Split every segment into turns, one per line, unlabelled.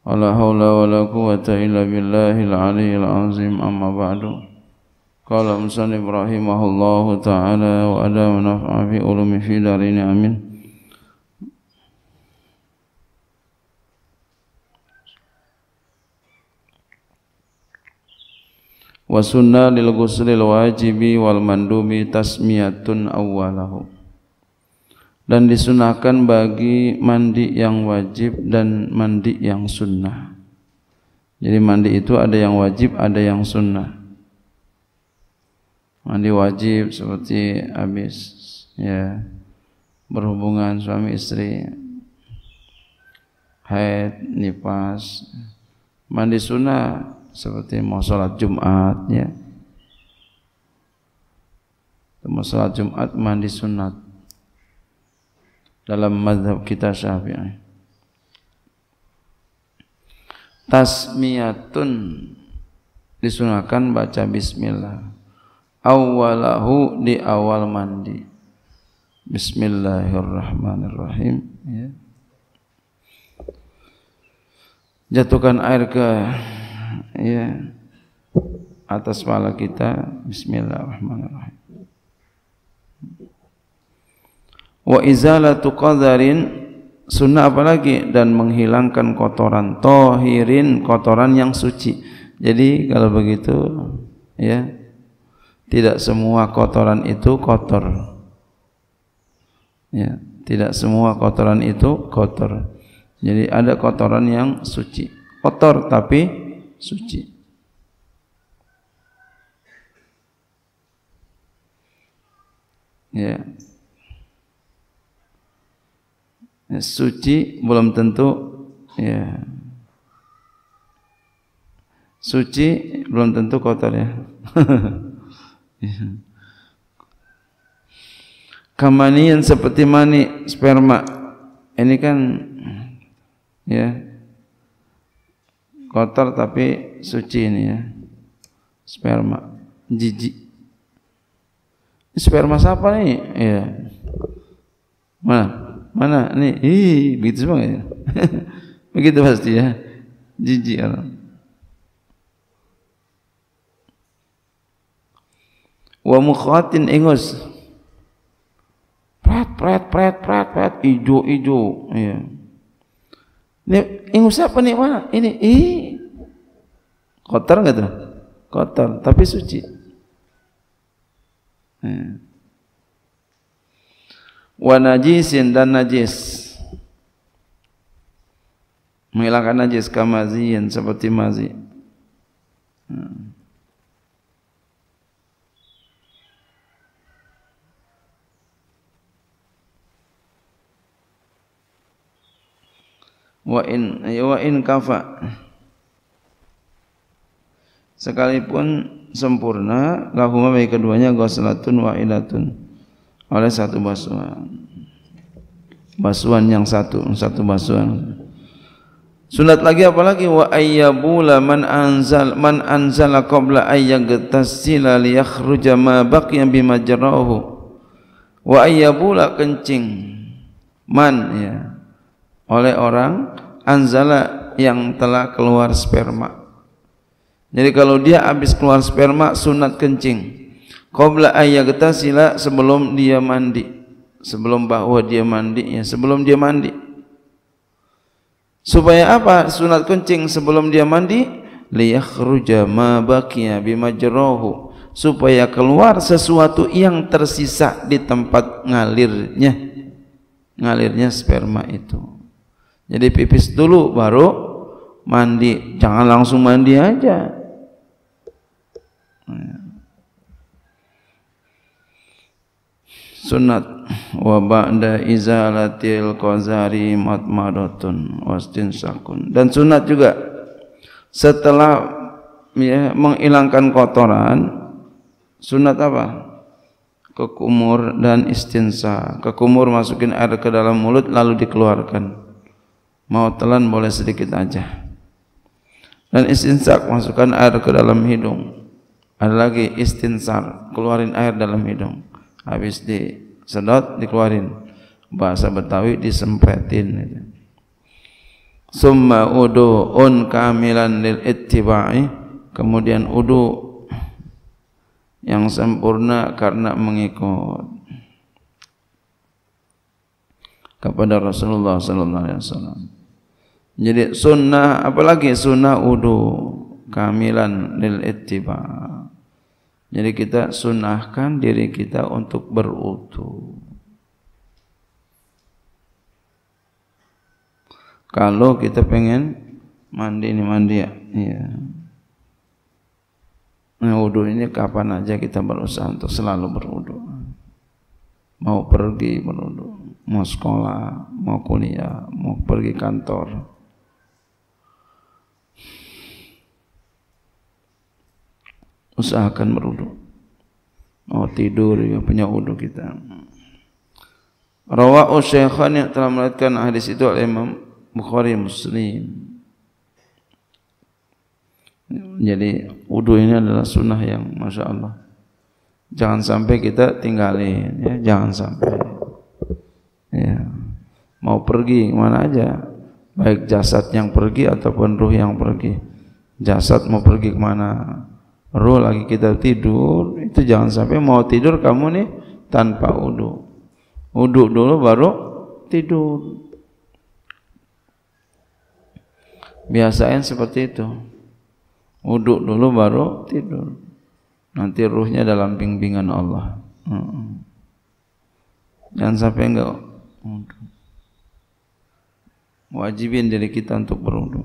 ولا حول ولا قوة إلا بالله العلي العظيم أما بعد قال مسلم رحمه الله تعالى وأدام نفع في علوم في دارين أمين وسنة للغسل الواجب والمندوب تسمية أوله dan disunahkan bagi mandi yang wajib dan mandi yang sunnah. Jadi mandi itu ada yang wajib, ada yang sunnah. Mandi wajib seperti habis ya berhubungan suami istri, haid, nifas. Mandi sunnah seperti mau sholat Jumat ya. Mau sholat Jumat mandi sunat dalam mazhab kita Syafi'i. Tasmiyatun disunahkan baca bismillah. Awalahu di awal mandi. Bismillahirrahmanirrahim ya. Jatuhkan air ke ya atas kepala kita Bismillahirrahmanirrahim wa izalatu qadharin sunnah apalagi dan menghilangkan kotoran tohirin kotoran yang suci jadi kalau begitu ya tidak semua kotoran itu kotor ya tidak semua kotoran itu kotor jadi ada kotoran yang suci kotor tapi suci ya suci belum tentu ya suci belum tentu kotor ya yang seperti mani sperma ini kan ya kotor tapi suci ini ya sperma jijik sperma siapa nih ya mana mana ini ih begitu semua ya. begitu pasti ya jijik orang wa mukhatin ingus pret pret pret pret pret ijo ijo ya ini ingus apa nih mana ini ih kotor nggak tuh kotor tapi suci ya wa najisin dan najis menghilangkan najis kamaziyin seperti mazi wa'in wa in wa in kafa sekalipun sempurna lahuma bagi keduanya ghuslatun wa ilatun oleh satu basuhan basuhan yang satu satu basuhan sunat lagi apalagi wa ayyabula man anzal man anzala qabla ayyaghtasila liyakhruja ma baqiya bima jarahu wa ayyabula kencing man ya oleh orang anzala yang telah keluar sperma jadi kalau dia habis keluar sperma sunat kencing qabla ayyagtasila sebelum dia mandi sebelum bahwa dia mandi ya sebelum dia mandi supaya apa sunat kencing sebelum dia mandi liyakhruja ma baqiya bimajrahu supaya keluar sesuatu yang tersisa di tempat ngalirnya ngalirnya sperma itu jadi pipis dulu baru mandi jangan langsung mandi aja nah, ya. sunat wa ba'da izalatil qazari matmaratun wastinsakun dan sunat juga setelah ya, menghilangkan kotoran sunat apa kekumur dan istinsa kekumur masukin air ke dalam mulut lalu dikeluarkan mau telan boleh sedikit aja dan istinsak masukkan air ke dalam hidung ada lagi istinsar keluarin air dalam hidung habis di sedot dikeluarin bahasa Betawi disempretin summa on kamilan lil ittiba'i kemudian udu yang sempurna karena mengikut kepada Rasulullah sallallahu alaihi wasallam. Jadi sunnah apalagi sunnah udu kamilan lil ittiba. Jadi kita sunahkan diri kita untuk berutuh. Kalau kita pengen mandi ini mandi ya. Iya. Nah, wudu ini kapan aja kita berusaha untuk selalu berwudu. Mau pergi menuduh, mau sekolah, mau kuliah, mau pergi kantor, usahakan meruduk. Oh tidur ya punya udu kita. rawa Syaikhan yang telah melihatkan hadis itu oleh Imam Bukhari Muslim. Jadi udu ini adalah sunnah yang masya Allah. Jangan sampai kita tinggalin, ya. jangan sampai. Ya. Mau pergi kemana aja, baik jasad yang pergi ataupun ruh yang pergi. Jasad mau pergi kemana? Ruh lagi kita tidur itu jangan sampai mau tidur kamu nih tanpa uduk uduk dulu baru tidur biasain seperti itu uduk dulu baru tidur nanti ruhnya dalam bimbingan Allah jangan sampai enggak wajibin diri kita untuk beruduk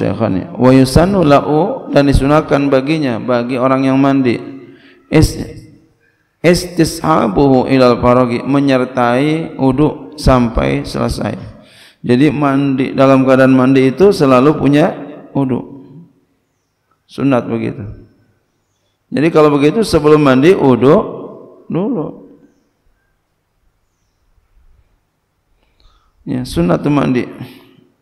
syaikhani wa yusannu la'u dan disunahkan baginya bagi orang yang mandi is istishabuhu ilal faragi menyertai wudu sampai selesai jadi mandi dalam keadaan mandi itu selalu punya wudu sunat begitu jadi kalau begitu sebelum mandi wudu dulu ya sunat mandi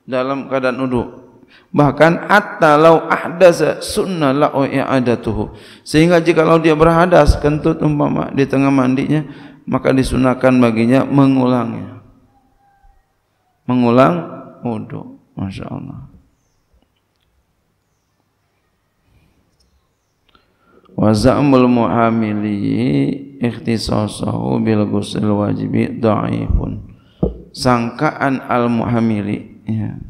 dalam keadaan wudu bahkan atalau ahdaza sunnah la i'adatuhu sehingga jika kalau dia berhadas kentut umpama di tengah mandinya maka disunahkan baginya mengulangnya mengulang wudu masyaallah wa za'mul muhamili ikhtisasahu bil ghusl wajibi da'ifun sangkaan al muhamili ya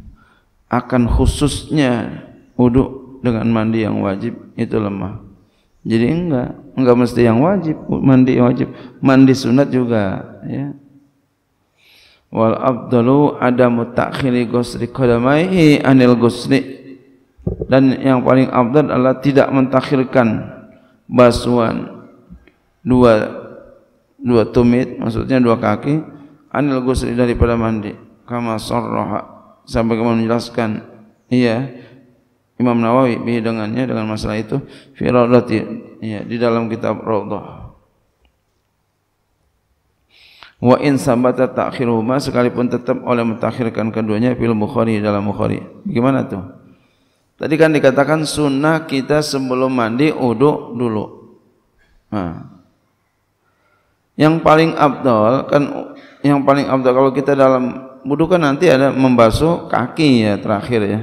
akan khususnya wudhu dengan mandi yang wajib itu lemah. Jadi enggak, enggak mesti yang wajib, mandi wajib, mandi sunat juga ya. Wal afdalu adamu ta'khiri ghusli qadamaihi anil ghusli dan yang paling afdal adalah tidak mentakhirkan basuhan dua dua tumit maksudnya dua kaki anil ghusli daripada mandi kama sarraha sampai kemudian menjelaskan iya Imam Nawawi bi dengannya dengan masalah itu fi radati iya di dalam kitab Raudhah wa in sabata ta'khiruhuma sekalipun tetap oleh mentakhirkan keduanya fil Bukhari dalam Bukhari bagaimana tuh Tadi kan dikatakan sunnah kita sebelum mandi uduk dulu. Nah, ha. yang paling abdol kan yang paling abdol kalau kita dalam wudhu kan nanti ada membasuh kaki ya terakhir ya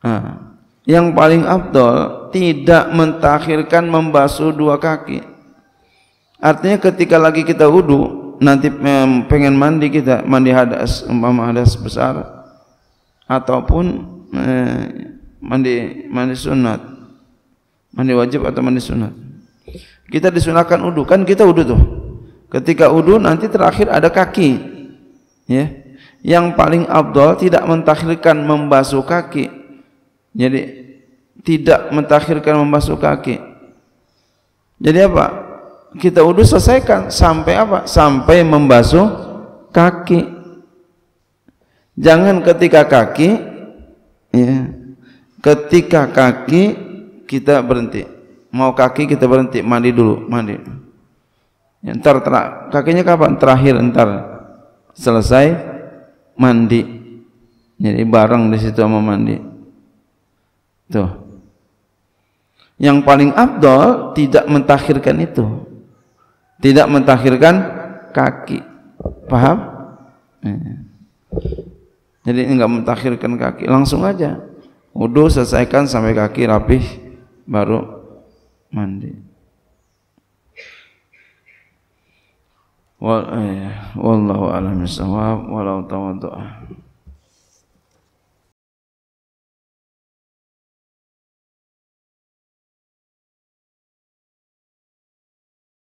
nah, yang paling abdol tidak mentakhirkan membasuh dua kaki artinya ketika lagi kita wudhu nanti pengen mandi kita mandi hadas umpama hadas besar ataupun eh, mandi mandi sunat mandi wajib atau mandi sunat kita disunahkan udu, kan kita udu tuh. Ketika udu nanti terakhir ada kaki. Ya. Yang paling abdol tidak mentakhirkan membasuh kaki. Jadi tidak mentakhirkan membasuh kaki. Jadi apa? Kita udu selesaikan sampai apa? Sampai membasuh kaki. Jangan ketika kaki ya. Ketika kaki kita berhenti mau kaki kita berhenti mandi dulu mandi ya, ntar ter- kakinya kapan terakhir ntar selesai mandi jadi bareng di situ sama mandi tuh yang paling abdol tidak mentakhirkan itu tidak mentakhirkan kaki paham iya. jadi enggak mentakhirkan kaki langsung aja wudhu selesaikan sampai kaki rapih baru mandi wal eh, wallahu alam bisawab walau tawaddu'a